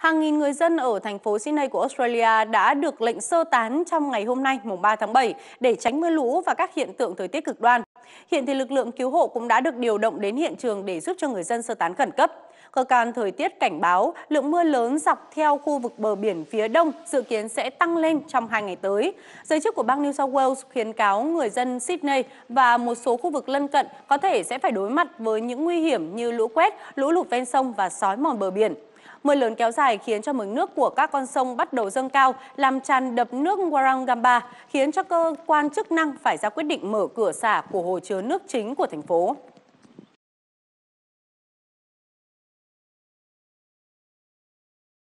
Hàng nghìn người dân ở thành phố Sydney của Australia đã được lệnh sơ tán trong ngày hôm nay mùng 3 tháng 7 để tránh mưa lũ và các hiện tượng thời tiết cực đoan. Hiện thì lực lượng cứu hộ cũng đã được điều động đến hiện trường để giúp cho người dân sơ tán khẩn cấp. Cơ quan thời tiết cảnh báo lượng mưa lớn dọc theo khu vực bờ biển phía đông dự kiến sẽ tăng lên trong hai ngày tới. Giới chức của bang New South Wales khuyến cáo người dân Sydney và một số khu vực lân cận có thể sẽ phải đối mặt với những nguy hiểm như lũ quét, lũ lụt ven sông và sói mòn bờ biển. Mưa lớn kéo dài khiến cho mực nước của các con sông bắt đầu dâng cao, làm tràn đập nước Warangamba, khiến cho cơ quan chức năng phải ra quyết định mở cửa xả của hồ chứa nước chính của thành phố.